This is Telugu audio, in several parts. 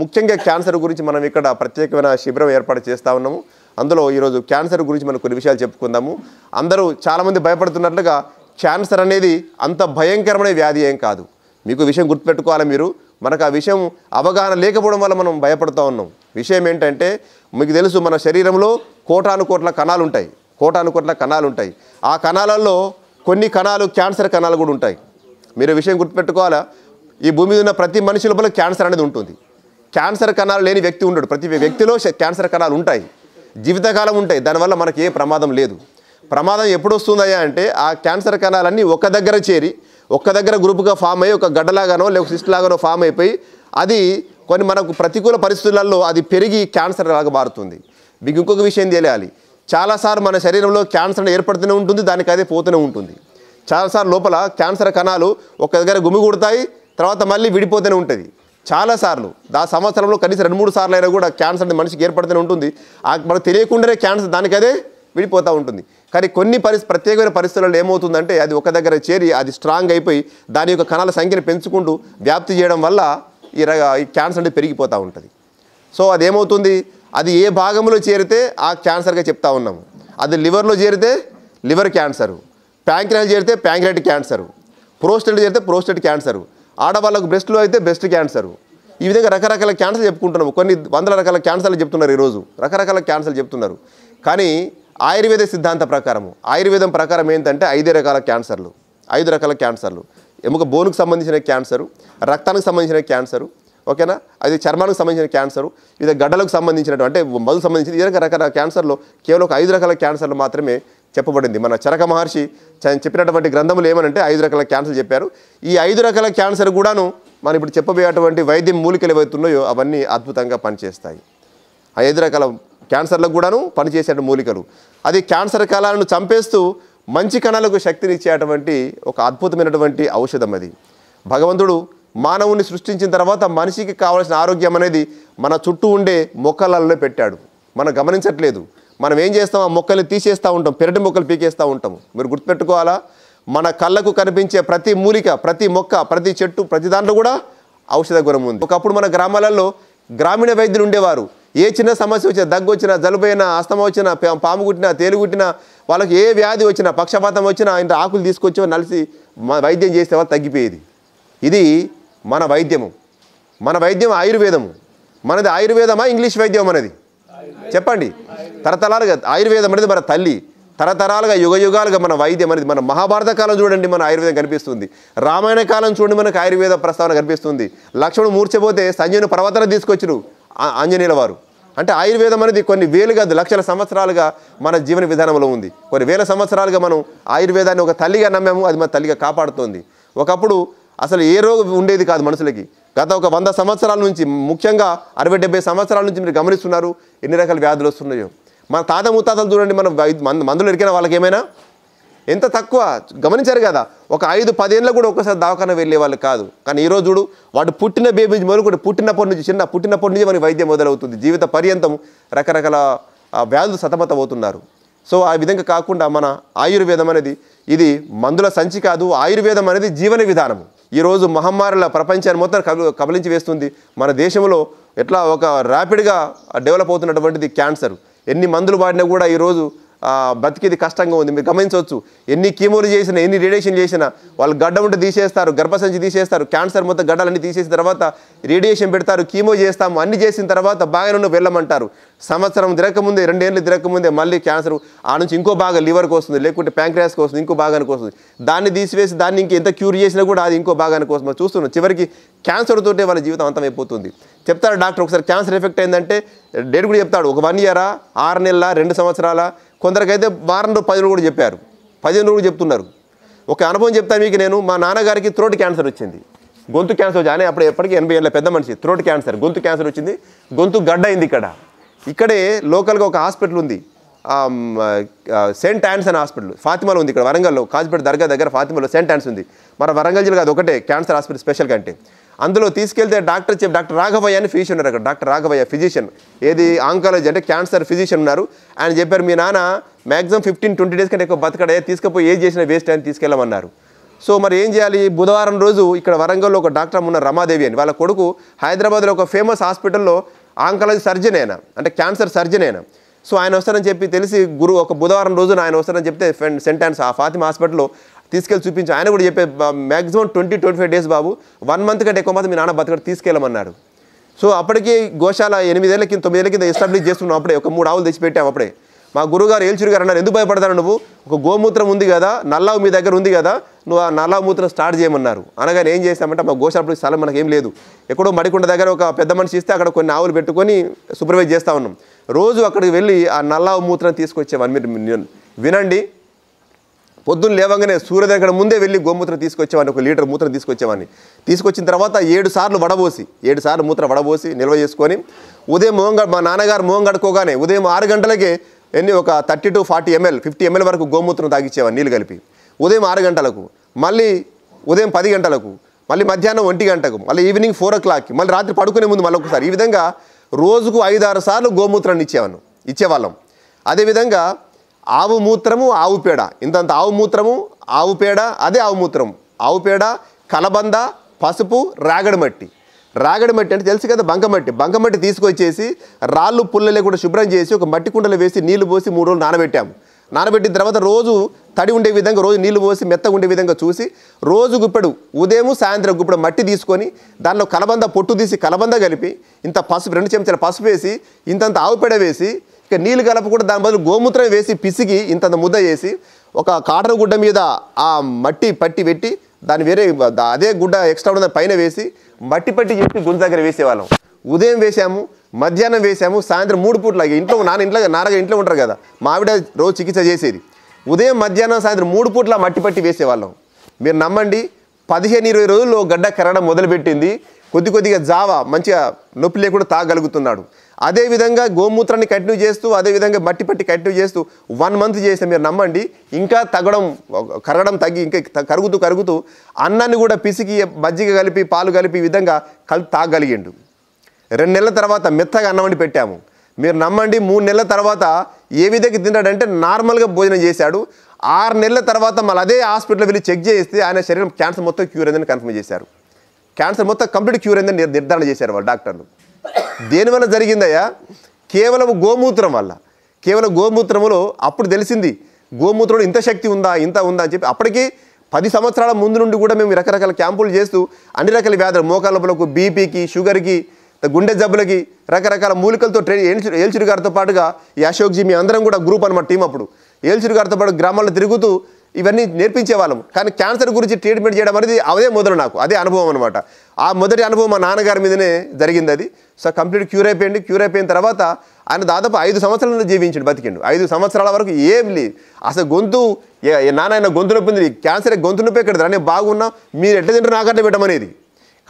ముఖ్యంగా క్యాన్సర్ గురించి మనం ఇక్కడ ప్రత్యేకమైన శిబిరం ఏర్పాటు చేస్తూ ఉన్నాము అందులో ఈరోజు క్యాన్సర్ గురించి మనం కొన్ని విషయాలు చెప్పుకుందాము అందరూ చాలామంది భయపడుతున్నట్లుగా క్యాన్సర్ అనేది అంత భయంకరమైన వ్యాధి ఏం కాదు మీకు విషయం గుర్తుపెట్టుకోవాలి మీరు మనకు ఆ విషయం అవగాహన లేకపోవడం వల్ల మనం భయపడుతూ ఉన్నాం విషయం ఏంటంటే మీకు తెలుసు మన శరీరంలో కోటాను కోట్ల కణాలు ఉంటాయి కోటాను కోట్ల కణాలు ఉంటాయి ఆ కణాలలో కొన్ని కణాలు క్యాన్సర్ కణాలు కూడా ఉంటాయి మీరు విషయం గుర్తుపెట్టుకోవాలా ఈ భూమి మీద ఉన్న ప్రతి మనిషి లోపల క్యాన్సర్ అనేది ఉంటుంది క్యాన్సర్ కణాలు లేని వ్యక్తి ఉండడు ప్రతి వ్యక్తిలో క్యాన్సర్ కణాలు ఉంటాయి జీవితకాలం ఉంటాయి దానివల్ల మనకి ఏ ప్రమాదం లేదు ప్రమాదం ఎప్పుడు వస్తుందయ్యా అంటే ఆ క్యాన్సర్ కణాలన్నీ ఒక దగ్గర చేరి ఒక్క దగ్గర గ్రూప్గా ఫామ్ అయ్యి ఒక గడ్డలాగానో లేక సిస్ట్ లాగానో ఫామ్ అయిపోయి అది కొన్ని మనకు ప్రతికూల పరిస్థితులలో అది పెరిగి క్యాన్సర్ లాగా మారుతుంది మీకు ఇంకొక విషయం తెలియాలి చాలాసార్లు మన శరీరంలో క్యాన్సర్ ఏర్పడుతూనే ఉంటుంది దానికి అదే పోతూనే ఉంటుంది చాలాసార్లు లోపల క్యాన్సర్ కణాలు ఒక దగ్గర గుమిగూడతాయి తర్వాత మళ్ళీ విడిపోతూనే ఉంటుంది చాలాసార్లు దా సంవత్సరంలో కనీసం రెండు మూడు సార్లు అయినా కూడా క్యాన్సర్ అనేది మనిషికి ఏర్పడుతూనే ఉంటుంది మనకు తెలియకుండానే క్యాన్సర్ దానికదే విడిపోతూ ఉంటుంది కానీ కొన్ని పరిస్థితి ప్రత్యేకమైన పరిస్థితులలో ఏమవుతుందంటే అది ఒక దగ్గర చేరి అది స్ట్రాంగ్ అయిపోయి దాని యొక్క కణాల సంఖ్యను పెంచుకుంటూ వ్యాప్తి చేయడం వల్ల ఈ ఈ క్యాన్సర్ అనేది పెరిగిపోతూ ఉంటుంది సో అది ఏమవుతుంది అది ఏ భాగంలో చేరితే ఆ క్యాన్సర్గా చెప్తా ఉన్నాము అది లివర్లో చేరితే లివర్ క్యాన్సరు ప్యాంక్రియాస్ చేరితే ప్యాంక్రాటిక్ క్యాన్సరు ప్రోస్టేట్ చేరితే ప్రోస్టేట్ క్యాన్సరు ఆడవాళ్ళకు బ్రెస్ట్లు అయితే బ్రెస్ట్ క్యాన్సర్ ఈ విధంగా రకరకాల క్యాన్సర్ చెప్పుకుంటున్నాము కొన్ని వందల రకాల క్యాన్సర్లు చెప్తున్నారు ఈరోజు రకరకాల క్యాన్సర్లు చెప్తున్నారు కానీ ఆయుర్వేద సిద్ధాంత ప్రకారము ఆయుర్వేదం ప్రకారం ఏంటంటే ఐదు రకాల క్యాన్సర్లు ఐదు రకాల క్యాన్సర్లు ఎముక బోనుకు సంబంధించిన క్యాన్సరు రక్తానికి సంబంధించిన క్యాన్సరు ఓకేనా అది చర్మానికి సంబంధించిన క్యాన్సర్ ఇది గడ్డలకు సంబంధించినటువంటి అంటే సంబంధించిన ఈ రకరకాల క్యాన్సర్లో కేవలం ఐదు రకాల క్యాన్సర్లు మాత్రమే చెప్పబడింది మన చరక మహర్షి చెప్పినటువంటి గ్రంథములు ఏమనంటే ఐదు రకాల క్యాన్సర్ చెప్పారు ఈ ఐదు రకాల క్యాన్సర్ కూడాను మనం ఇప్పుడు చెప్పబోయేటువంటి వైద్యం మూలికలు ఏవైతున్నాయో అవన్నీ అద్భుతంగా పనిచేస్తాయి ఆ ఐదు రకాల క్యాన్సర్లకు కూడాను పనిచేసే మూలికలు అది క్యాన్సర్ కాలాలను చంపేస్తూ మంచి కణాలకు శక్తినిచ్చేటువంటి ఒక అద్భుతమైనటువంటి ఔషధం అది భగవంతుడు మానవుని సృష్టించిన తర్వాత మనిషికి కావలసిన ఆరోగ్యం అనేది మన చుట్టూ ఉండే మొక్కలలో పెట్టాడు మనం గమనించట్లేదు మనం ఏం చేస్తాం ఆ మొక్కల్ని తీసేస్తూ ఉంటాం పెరటి మొక్కలు పీకేస్తూ ఉంటాము మీరు గుర్తుపెట్టుకోవాలా మన కళ్ళకు కనిపించే ప్రతి మూలిక ప్రతి మొక్క ప్రతి చెట్టు ప్రతి దాంట్లో కూడా ఔషధ గుణం ఉంది ఒకప్పుడు మన గ్రామాలలో గ్రామీణ వైద్యులు ఉండేవారు ఏ చిన్న సమస్య వచ్చినా దగ్గు వచ్చినా జలుబైనా అస్తమ వచ్చినా పాము కుట్టినా తేలుగుట్టినా వాళ్ళకి ఏ వ్యాధి వచ్చినా పక్షపాతం వచ్చినా ఆయన ఆకులు తీసుకొచ్చి నలిసి వైద్యం వాళ్ళు తగ్గిపోయేది ఇది మన వైద్యము మన వైద్యం ఆయుర్వేదము మనది ఆయుర్వేదమా ఇంగ్లీష్ వైద్యం అనేది చెప్పండి తరతరాలుగా ఆయుర్వేదం అనేది మన తల్లి తరతరాలుగా యుగ యుగాలుగా మన వైద్యం అనేది మన మహాభారత కాలం చూడండి మన ఆయుర్వేదం కనిపిస్తుంది రామాయణ కాలం చూడండి మనకు ఆయుర్వేద ప్రస్తావన కనిపిస్తుంది లక్ష్మణుడు మూర్చపోతే సంజయుని పర్వతాన్ని తీసుకొచ్చిరు ఆంజనేయుల వారు అంటే ఆయుర్వేదం అనేది కొన్ని వేలుగా లక్షల సంవత్సరాలుగా మన జీవన విధానంలో ఉంది కొన్ని వేల సంవత్సరాలుగా మనం ఆయుర్వేదాన్ని ఒక తల్లిగా నమ్మాము అది మన తల్లిగా కాపాడుతోంది ఒకప్పుడు అసలు ఏ రోగం ఉండేది కాదు మనుషులకి గత ఒక వంద సంవత్సరాల నుంచి ముఖ్యంగా అరవై డెబ్బై సంవత్సరాల నుంచి మీరు గమనిస్తున్నారు ఎన్ని రకాల వ్యాధులు వస్తున్నాయో మన తాత ముత్తాతలు చూడండి మన మందులు ఎరికిన వాళ్ళకి ఏమైనా ఎంత తక్కువ గమనించారు కదా ఒక ఐదు పదేళ్ళు కూడా ఒకసారి దవాఖాన వాళ్ళు కాదు కానీ ఈరోజు చూడు వాడు పుట్టిన బేబీ మొదలుకొని పుట్టినప్పటి నుంచి చిన్న పుట్టినప్పటి నుంచి మనకి వైద్యం మొదలవుతుంది జీవిత పర్యంతం రకరకాల వ్యాధులు సతమతమవుతున్నారు సో ఆ విధంగా కాకుండా మన ఆయుర్వేదం అనేది ఇది మందుల సంచి కాదు ఆయుర్వేదం అనేది జీవన విధానము ఈరోజు మహమ్మారిల ప్రపంచాన్ని మొత్తం కబలించి వేస్తుంది మన దేశంలో ఎట్లా ఒక ర్యాపిడ్గా డెవలప్ అవుతున్నటువంటిది క్యాన్సర్ ఎన్ని మందులు వాడినా కూడా ఈరోజు బతికిది కష్టంగా ఉంది మీరు గమనించవచ్చు ఎన్ని కీమోలు చేసినా ఎన్ని రేడియేషన్ చేసినా వాళ్ళు గడ్డ ఉంటే తీసేస్తారు గర్భసంచి తీసేస్తారు క్యాన్సర్ మొత్తం గడ్డలన్నీ తీసేసిన తర్వాత రేడియేషన్ పెడతారు కీమో చేస్తాము అన్ని చేసిన తర్వాత బాగానే వెళ్ళమంటారు సంవత్సరం తిరగకముందే రెండేళ్ళు తిరగకముందే మళ్ళీ క్యాన్సర్ ఆ నుంచి ఇంకో బాగా లివర్కి వస్తుంది లేకుంటే ప్యాంక్రియాస్కి వస్తుంది ఇంకో బాగానికి వస్తుంది దాన్ని తీసివేసి దాన్ని ఇంక ఎంత క్యూర్ చేసినా కూడా అది ఇంకో బాగానికి వస్తుంది చూస్తున్నాం చివరికి క్యాన్సర్తోటే వాళ్ళ జీవితం అంతమైపోతుంది చెప్తారు డాక్టర్ ఒకసారి క్యాన్సర్ ఎఫెక్ట్ అయిందంటే డేట్ కూడా చెప్తాడు ఒక వన్ ఇయరా ఆరు నెలల రెండు సంవత్సరాల కొందరికైతే వారం పది కూడా చెప్పారు పదిహేను రోజులు చెప్తున్నారు ఒక అనుభవం చెప్తాను మీకు నేను మా నాన్నగారికి త్రోటి క్యాన్సర్ వచ్చింది గొంతు క్యాన్సర్ వచ్చి ఆయన అప్పుడు ఎప్పటికీ ఎనభై ఏళ్ళ పెద్ద మనిషి త్రోటి క్యాన్సర్ గొంతు క్యాన్సర్ వచ్చింది గొంతు గడ్డ అయింది ఇక్కడ ఇక్కడే లోకల్గా ఒక హాస్పిటల్ ఉంది సెంట్ యాన్స్ అనే హాస్పిటల్ ఫాతిమాలో ఉంది ఇక్కడ వరంగల్లో కాజిపేట దర్గా దగ్గర ఫాతిమాలో సెంట్ యాన్స్ ఉంది మన వరంగల్ జిల్లా అది ఒకటే క్యాన్సర్ హాస్పిటల్ స్పెషల్గా అంటే అందులో తీసుకెళ్తే డాక్టర్ చెప్పి డాక్టర్ రాఘవయ్య అని ఫిజిషియన్ ఉన్నారు అక్కడ డాక్టర్ రాఘవయ్య ఫిజిషియన్ ఏది ఆంకాలజీ అంటే క్యాన్సర్ ఫిజిషియన్ ఉన్నారు ఆయన చెప్పారు మీ నాన్న మ్యాక్సిమం ఫిఫ్టీన్ ట్వంటీ డేస్ కంటే ఎక్కువ బతకడే తీసుకపోయి ఏం చేసినా వేస్ట్ అని తీసుకెళ్ళమన్నారు సో మరి ఏం చేయాలి బుధవారం రోజు ఇక్కడ వరంగల్లో ఒక డాక్టర్ ఉన్న రమాదేవి అని వాళ్ళ కొడుకు హైదరాబాద్లో ఒక ఫేమస్ హాస్పిటల్లో ఆంకాలజీ సర్జన్ అయినా అంటే క్యాన్సర్ సర్జన్ అయినా సో ఆయన వస్తారని చెప్పి తెలిసి గురువు ఒక బుధవారం రోజున ఆయన వస్తారని చెప్తే ఫ్రెండ్ సెంటాన్స్ ఆ ఫాతిమ హాస్పిటల్లో తీసుకెళ్ళి చూపించి ఆయన కూడా చెప్పే maximum twenty twenty five days బాబు వన్ మంత్ కంటే ఎక్కువ మాత్రం మీ నాన్న బతకడు తీసుకెళ్ళమన్నాడు సో అప్పటికి గోశాల ఎనిమిదేళ్ళ కింద తొమ్మిదేళ్ళ కింద ఎస్టాబ్లిష్ చేస్తున్నాం అప్పుడే ఒక మూడు ఆవులు పెట్టాం అప్పుడే మా గురుగారు ఏల్చురు గారు అన్నారు ఎందుకు భయపడతాను నువ్వు ఒక గోమూత్రం ఉంది కదా నల్లావు మీ దగ్గర ఉంది కదా నువ్వు ఆ నల్లావు మూత్రం స్టార్ట్ చేయమన్నారు అనగానే ఏం చేశామంటే మా గోశాలప్పుడు స్థలం మనకు ఏం లేదు ఎక్కడో మడికొండ దగ్గర ఒక పెద్ద మనిషి ఇస్తే అక్కడ కొన్ని ఆవులు పెట్టుకొని సూపర్వైజ్ చేస్తూ ఉన్నాం రోజు అక్కడికి వెళ్ళి ఆ నల్లావు మూత్రం తీసుకొచ్చేవాన్ని మీరు వినండి పొద్దున్న లేవగానే సూర్యోదయం ముందే వెళ్ళి గోమూత్రం తీసుకొచ్చేవాడిని ఒక లీటర్ మూత్రం తీసుకొచ్చేవాడిని తీసుకొచ్చిన తర్వాత ఏడు సార్లు వడబోసి ఏడు సార్లు మూత్ర వడబోసి నిల్వ చేసుకొని ఉదయం మోంగ మా నాన్నగారు మోహం కడుకోగానే ఉదయం ఆరు గంటలకే ఎన్ని ఒక thirty to forty ML fifty ML వరకు గోమూత్రం తాగించేవాడిని నీళ్ళు కలిపి ఉదయం ఆరు గంటలకు మళ్ళీ ఉదయం పది గంటలకు మళ్ళీ మధ్యాహ్నం ఒంటి గంటకు మళ్ళీ ఈవినింగ్ ఫోర్ ఓ క్లాక్కి మళ్ళీ రాత్రి పడుకునే ముందు మళ్ళీ ఒకసారి ఈ విధంగా రోజుకు ఐదారు సార్లు గోమూత్రాన్ని ఇచ్చేవాను ఇచ్చేవాళ్ళం అదేవిధంగా ఆవు మూత్రము ఆవు పేడ ఇంతంత ఆవు మూత్రము ఆవు పేడ అదే ఆవు మూత్రం ఆవు పేడ కలబంద పసుపు రాగడి మట్టి రాగడి మట్టి అంటే తెలుసు కదా బంకమట్టి బంకమట్టి తీసుకొచ్చేసి రాళ్ళు పుల్లలే కూడా శుభ్రం చేసి ఒక మట్టి కుండలో వేసి నీళ్లు పోసి మూడు రోజులు నానబెట్టాము నానబెట్టిన తర్వాత రోజు తడి ఉండే విధంగా రోజు నీళ్లు పోసి మెత్తగా ఉండే విధంగా చూసి రోజు గుప్పెడు ఉదయం సాయంత్రం గుప్పెడు మట్టి తీసుకొని దానిలో కలబంద పొట్టు తీసి కలబంద కలిపి ఇంత పసుపు రెండు చెంచాల పసుపు వేసి ఇంతంత ఆవుపేడ వేసి ఇక నీళ్ళు కలపకుండా దాని బదులు గోమూత్రం వేసి పిసికి ఇంత ముద్ద చేసి ఒక కాటన్ గుడ్డ మీద ఆ మట్టి పట్టి పెట్టి దాన్ని వేరే అదే గుడ్డ ఎక్స్ట్రా ఉన్న పైన వేసి మట్టి పట్టి చేసి గుంజ దగ్గర వేసేవాళ్ళం ఉదయం వేసాము మధ్యాహ్నం వేసాము సాయంత్రం మూడు పూట్ల ఇంట్లో నాన్న ఇంట్లో నాన్నగా ఇంట్లో ఉంటారు కదా మావిడ రోజు చికిత్స చేసేది ఉదయం మధ్యాహ్నం సాయంత్రం మూడు పూట్ల మట్టి పట్టి వేసేవాళ్ళం మీరు నమ్మండి పదిహేను ఇరవై రోజుల్లో గడ్డ కరగడం మొదలుపెట్టింది కొద్ది కొద్దిగా జావ మంచిగా నొప్పి లేకుండా తాగలుగుతున్నాడు అదేవిధంగా గోమూత్రాన్ని కంటిన్యూ చేస్తూ అదేవిధంగా మట్టి పట్టి కంటిన్యూ చేస్తూ వన్ మంత్ చేస్తే మీరు నమ్మండి ఇంకా తగ్గడం కరగడం తగ్గి ఇంకా కరుగుతూ కరుగుతూ అన్నాన్ని కూడా పిసికి మజ్జిగ కలిపి పాలు కలిపి విధంగా కల్ తాగలిగిండు రెండు నెలల తర్వాత మెత్తగా అన్నం వండి పెట్టాము మీరు నమ్మండి మూడు నెలల తర్వాత ఏ విధంగా తిన్నాడంటే నార్మల్గా భోజనం చేశాడు ఆరు నెలల తర్వాత మళ్ళీ అదే హాస్పిటల్ వెళ్ళి చెక్ చేస్తే ఆయన శరీరం క్యాన్సర్ మొత్తం క్యూర్ అయిందని కన్ఫర్మ్ చేశారు క్యాన్సర్ మొత్తం కంప్లీట్ క్యూర్ అయిందని నిర్ధారణ చేశారు వాళ్ళు డాక్టర్లు దేనివల్ల జరిగిందయ్యా కేవలం గోమూత్రం వల్ల కేవలం గోమూత్రములో అప్పుడు తెలిసింది గోమూత్రంలో ఇంత శక్తి ఉందా ఇంత ఉందా అని చెప్పి అప్పటికీ పది సంవత్సరాల ముందు నుండి కూడా మేము రకరకాల క్యాంపులు చేస్తూ అన్ని రకాల వ్యాధులు మోకాళ్ళపులకు బీపీకి షుగర్కి గుండె జబ్బులకి రకరకాల మూలికలతో ట్రైన్ ఏల్చుడు ఏల్చురు గారితో పాటుగా ఈ అశోక్జీ మీ అందరం కూడా గ్రూప్ అనమాట టీం అప్పుడు ఏల్చురు గారితో పాటు గ్రామాల్లో తిరుగుతూ ఇవన్నీ నేర్పించే వాళ్ళం కానీ క్యాన్సర్ గురించి ట్రీట్మెంట్ చేయడం అనేది అదే మొదలు నాకు అదే అనుభవం అనమాట ఆ మొదటి అనుభవం మా నాన్నగారి మీదనే జరిగింది అది సో కంప్లీట్ క్యూర్ అయిపోయింది క్యూర్ అయిపోయిన తర్వాత ఆయన దాదాపు ఐదు సంవత్సరాలను జీవించాడు బతికిండు ఐదు సంవత్సరాల వరకు ఏం లేదు అసలు గొంతు నాన్న గొంతు నొప్పింది క్యాన్సర్ గొంతు నొప్పి ఎక్కడ నేను బాగున్నా మీరు ఎట్లా తింటారు నాకంటే పెట్టమనేది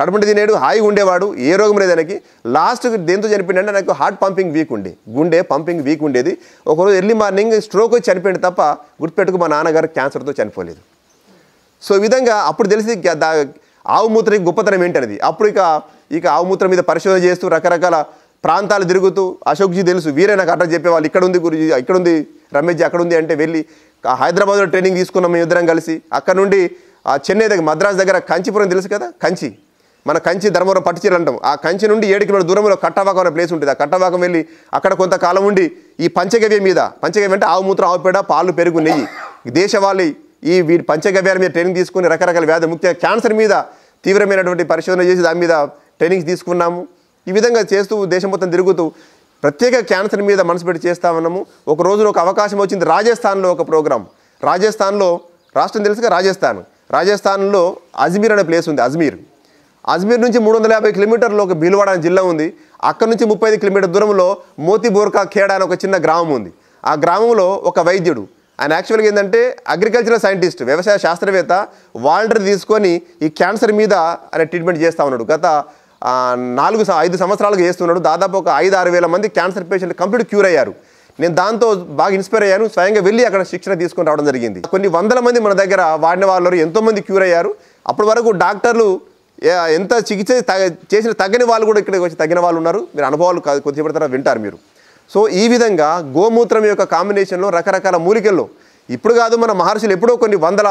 కడుపుండి తినేడు హాయిగా ఉండేవాడు ఏ రోగం లేదు ఆయనకి లాస్ట్ దేంతో చనిపోయిందంటే నాకు హార్ట్ పంపింగ్ వీక్ ఉండే గుండె పంపింగ్ వీక్ ఉండేది ఒకరోజు ఎర్లీ మార్నింగ్ స్ట్రోక్ వచ్చి చనిపోయింది తప్ప గుర్తుపెట్టుకు మా నాన్నగారు క్యాన్సర్తో చనిపోలేదు సో ఈ విధంగా అప్పుడు తెలిసి ఆవు మూత్ర గొప్పతనం ఏంటనేది అప్పుడు ఇక ఇక ఆవు మూత్రం మీద పరిశోధన చేస్తూ రకరకాల ప్రాంతాలు తిరుగుతూ అశోక్జీ తెలుసు వీరే నాకు అడ్రస్ చెప్పేవాళ్ళు ఇక్కడ ఉంది గురుజీ ఇక్కడ ఉంది రమేష్జీ అక్కడ ఉంది అంటే వెళ్ళి హైదరాబాద్లో ట్రైనింగ్ తీసుకున్నాం మేము ఇద్దరం కలిసి అక్కడ నుండి చెన్నై దగ్గర మద్రాస్ దగ్గర కంచిపురం తెలుసు కదా కంచి మన కంచి ధర్మవరం పట్టుచీర అంటాం ఆ కంచి నుండి ఏడు కిలోమీటర్ దూరంలో కట్టవాకం అనే ప్లేస్ ఉంటుంది ఆ కట్టవాకం వెళ్ళి అక్కడ కొంతకాలం ఉండి ఈ పంచగవ్యం మీద పంచగవ్యం అంటే ఆవు మూత్రం ఆవు పేడ పాలు పెరుగు నెయ్యి దేశవాళి ఈ వీటి పంచగవ్యాల మీద ట్రైనింగ్ తీసుకుని రకరకాల వ్యాధి ముఖ్యంగా క్యాన్సర్ మీద తీవ్రమైనటువంటి పరిశోధన చేసి దాని మీద ట్రైనింగ్స్ తీసుకున్నాము ఈ విధంగా చేస్తూ దేశం మొత్తం తిరుగుతూ ప్రత్యేక క్యాన్సర్ మీద మనసు పెట్టి చేస్తా ఉన్నాము ఒక రోజున ఒక అవకాశం వచ్చింది రాజస్థాన్లో ఒక ప్రోగ్రాం రాజస్థాన్లో రాష్ట్రం తెలుసుగా రాజస్థాన్ రాజస్థాన్లో అజ్మీర్ అనే ప్లేస్ ఉంది అజ్మీర్ అజ్మీర్ నుంచి మూడు వందల యాభై కిలోమీటర్లు ఒక భీల్వాడ అనే జిల్లా ఉంది అక్కడ నుంచి ముప్పై ఐదు కిలోమీటర్ దూరంలో మోతిబోర్కా ఖేడా అనే ఒక చిన్న గ్రామం ఉంది ఆ గ్రామంలో ఒక వైద్యుడు ఆయన యాక్చువల్గా ఏంటంటే అగ్రికల్చరల్ సైంటిస్ట్ వ్యవసాయ శాస్త్రవేత్త వాలంటీర్ తీసుకొని ఈ క్యాన్సర్ మీద ఆయన ట్రీట్మెంట్ చేస్తూ ఉన్నాడు గత నాలుగు ఐదు సంవత్సరాలుగా చేస్తున్నాడు దాదాపు ఒక ఐదు ఆరు వేల మంది క్యాన్సర్ పేషెంట్ కంప్లీట్ క్యూర్ అయ్యారు నేను దాంతో బాగా ఇన్స్పైర్ అయ్యాను స్వయంగా వెళ్ళి అక్కడ శిక్షణ తీసుకొని రావడం జరిగింది కొన్ని వందల మంది మన దగ్గర వాడిన వాళ్ళు ఎంతోమంది క్యూర్ అయ్యారు అప్పటి వరకు డాక్టర్లు ఎంత చికిత్స చేసిన తగ్గని వాళ్ళు కూడా ఇక్కడికి వచ్చి తగిన వాళ్ళు ఉన్నారు మీరు అనుభవాలు కొద్దిగా తర్వాత వింటారు మీరు సో ఈ విధంగా గోమూత్రం యొక్క కాంబినేషన్లో రకరకాల మూలికల్లో ఇప్పుడు కాదు మన మహర్షులు ఎప్పుడో కొన్ని వందల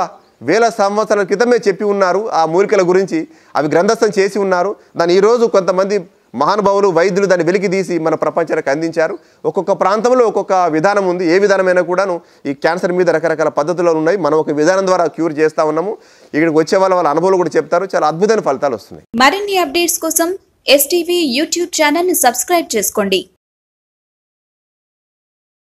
వేల సంవత్సరాల క్రితమే చెప్పి ఉన్నారు ఆ మూలికల గురించి అవి గ్రంథస్థం చేసి ఉన్నారు దాన్ని ఈరోజు కొంతమంది మహానుభావులు వైద్యులు దాన్ని వెలికి తీసి మన ప్రపంచానికి అందించారు ఒక్కొక్క ప్రాంతంలో ఒక్కొక్క విధానం ఉంది ఏ విధానమైనా కూడాను ఈ క్యాన్సర్ మీద రకరకాల పద్ధతులు ఉన్నాయి మనం ఒక విధానం ద్వారా క్యూర్ చేస్తూ ఉన్నాము ఇక్కడికి వచ్చే వాళ్ళ వాళ్ళ అనుభవాలు కూడా చెప్తారు చాలా అద్భుతమైన ఫలితాలు వస్తున్నాయి మరిన్ని అప్డేట్స్ కోసం ఎస్టీవీ యూట్యూబ్ ఛానల్ని సబ్స్క్రైబ్ చేసుకోండి